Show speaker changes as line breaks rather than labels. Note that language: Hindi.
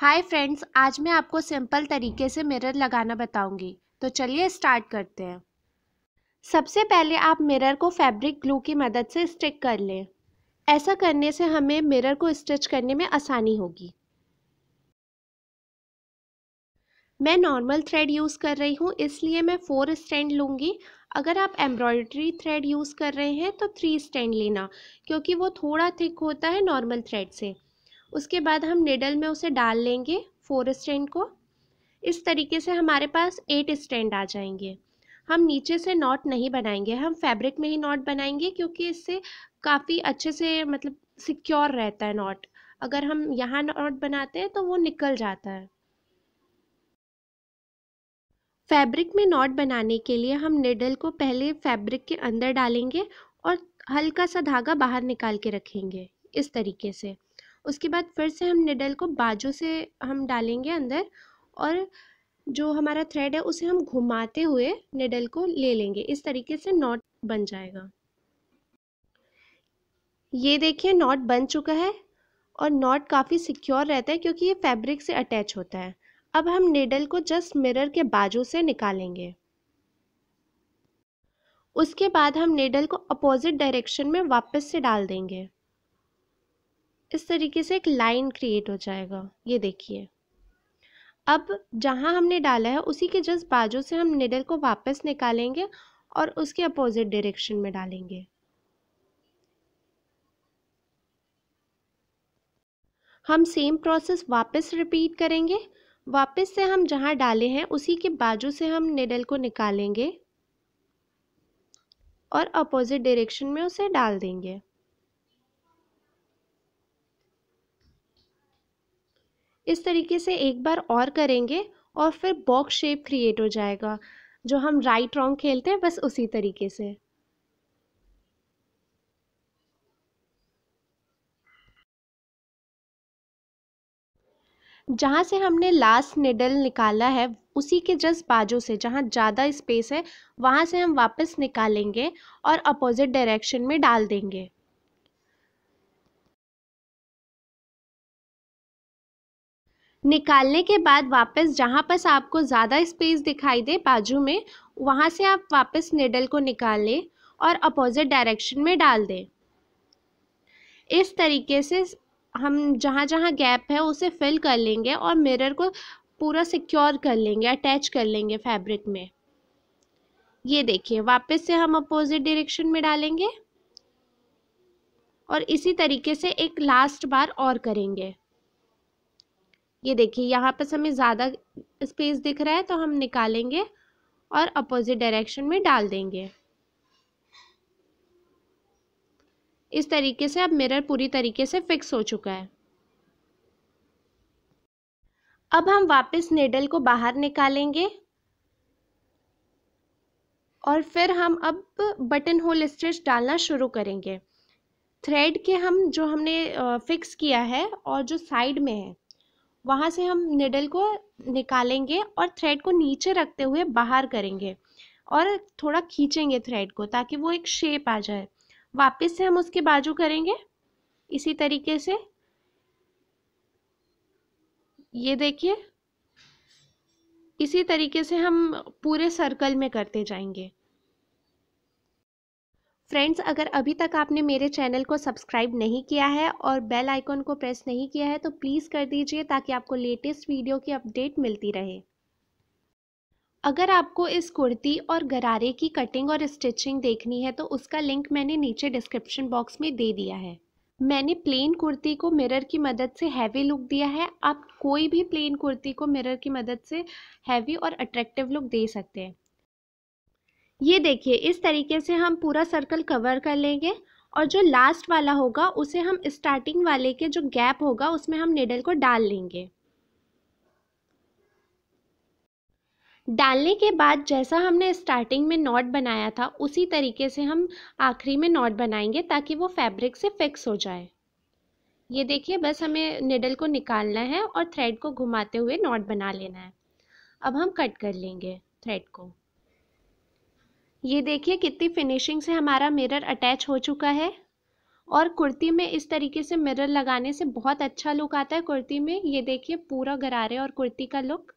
हाय फ्रेंड्स आज मैं आपको सिंपल तरीके से मिरर लगाना बताऊंगी तो चलिए स्टार्ट करते हैं सबसे पहले आप मिरर को फैब्रिक ग्लू की मदद से स्टिक कर लें ऐसा करने से हमें मिरर को स्टिच करने में आसानी होगी मैं नॉर्मल थ्रेड यूज़ कर रही हूँ इसलिए मैं फोर स्टैंड लूँगी अगर आप एम्ब्रॉयड्री थ्रेड यूज़ कर रहे हैं तो थ्री स्टैंड लेना क्योंकि वो थोड़ा थिक होता है नॉर्मल थ्रेड से उसके बाद हम निडल में उसे डाल लेंगे फोर स्टैंड को इस तरीके से हमारे पास एट स्टैंड आ जाएंगे हम नीचे से नॉट नहीं बनाएंगे हम फैब्रिक में ही नॉट बनाएंगे क्योंकि इससे काफ़ी अच्छे से मतलब सिक्योर रहता है नॉट अगर हम यहाँ नॉट बनाते हैं तो वो निकल जाता है फैब्रिक में नॉट बनाने के लिए हम निडल को पहले फैब्रिक के अंदर डालेंगे और हल्का सा धागा बाहर निकाल के रखेंगे इस तरीके से उसके बाद फिर से हम निडल को बाजू से हम डालेंगे अंदर और जो हमारा थ्रेड है उसे हम घुमाते हुए निडल को ले लेंगे इस तरीके से नॉट बन जाएगा ये देखिए नॉट बन चुका है और नॉट काफ़ी सिक्योर रहता है क्योंकि ये फैब्रिक से अटैच होता है अब हम नीडल को जस्ट मिरर के बाजू से निकालेंगे उसके बाद हम नीडल को अपोजिट डायरेक्शन में वापस से डाल देंगे इस तरीके से एक लाइन क्रिएट हो जाएगा ये देखिए अब जहाँ हमने डाला है उसी के जस्ट बाजू से हम नेडल को वापस निकालेंगे और उसके अपोजिट डायरेक्शन में डालेंगे हम सेम प्रोसेस वापस रिपीट करेंगे वापस से हम जहाँ डाले हैं उसी के बाजू से हम निडल को निकालेंगे और अपोजिट डायरेक्शन में उसे डाल देंगे इस तरीके से एक बार और करेंगे और फिर बॉक्स शेप क्रिएट हो जाएगा जो हम राइट रॉन्ग खेलते हैं बस उसी तरीके से जहाँ से हमने लास्ट निडल निकाला है उसी के जस्ट बाजू से जहाँ ज़्यादा स्पेस है वहाँ से हम वापस निकालेंगे और अपोजिट डायरेक्शन में डाल देंगे निकालने के बाद वापस जहाँ पर आपको ज़्यादा स्पेस दिखाई दे बाजू में वहाँ से आप वापस निडल को निकाल लें और अपोजिट डायरेक्शन में डाल दें इस तरीके से हम जहाँ जहाँ गैप है उसे फिल कर लेंगे और मिरर को पूरा सिक्योर कर लेंगे अटैच कर लेंगे फैब्रिक में ये देखिए वापस से हम अपोजिट डायरेक्शन में डालेंगे और इसी तरीके से एक लास्ट बार और करेंगे ये देखिए यहाँ पर हमें ज़्यादा स्पेस दिख रहा है तो हम निकालेंगे और अपोजिट डायरेक्शन में डाल देंगे इस तरीके से अब मिरर पूरी तरीके से फिक्स हो चुका है अब हम वापस नेडल को बाहर निकालेंगे और फिर हम अब बटन होल स्टिच डालना शुरू करेंगे थ्रेड के हम जो हमने फिक्स किया है और जो साइड में है वहाँ से हम निडल को निकालेंगे और थ्रेड को नीचे रखते हुए बाहर करेंगे और थोड़ा खींचेंगे थ्रेड को ताकि वो एक शेप आ जाए वापस से हम उसके बाजू करेंगे इसी तरीके से ये देखिए इसी तरीके से हम पूरे सर्कल में करते जाएंगे फ्रेंड्स अगर अभी तक आपने मेरे चैनल को सब्सक्राइब नहीं किया है और बेल आइकॉन को प्रेस नहीं किया है तो प्लीज़ कर दीजिए ताकि आपको लेटेस्ट वीडियो की अपडेट मिलती रहे अगर आपको इस कुर्ती और गरारे की कटिंग और स्टिचिंग देखनी है तो उसका लिंक मैंने नीचे डिस्क्रिप्शन बॉक्स में दे दिया है मैंने प्लेन कुर्ती को मिरर की मदद से हैवी लुक दिया है आप कोई भी प्लेन कुर्ती को मिरर की मदद से हैवी और अट्रैक्टिव लुक दे सकते हैं ये देखिए इस तरीके से हम पूरा सर्कल कवर कर लेंगे और जो लास्ट वाला होगा उसे हम स्टार्टिंग वाले के जो गैप होगा उसमें हम निडल को डाल लेंगे डालने के बाद जैसा हमने स्टार्टिंग में नॉट बनाया था उसी तरीके से हम आखिरी में नॉट बनाएंगे ताकि वो फैब्रिक से फिक्स हो जाए ये देखिए बस हमें निडल को निकालना है और थ्रेड को घुमाते हुए नॉट बना लेना है अब हम कट कर लेंगे थ्रेड को ये देखिए कितनी फिनिशिंग से हमारा मिरर अटैच हो चुका है और कुर्ती में इस तरीके से मिरर लगाने से बहुत अच्छा लुक आता है कुर्ती में ये देखिए पूरा गरारे और कुर्ती का लुक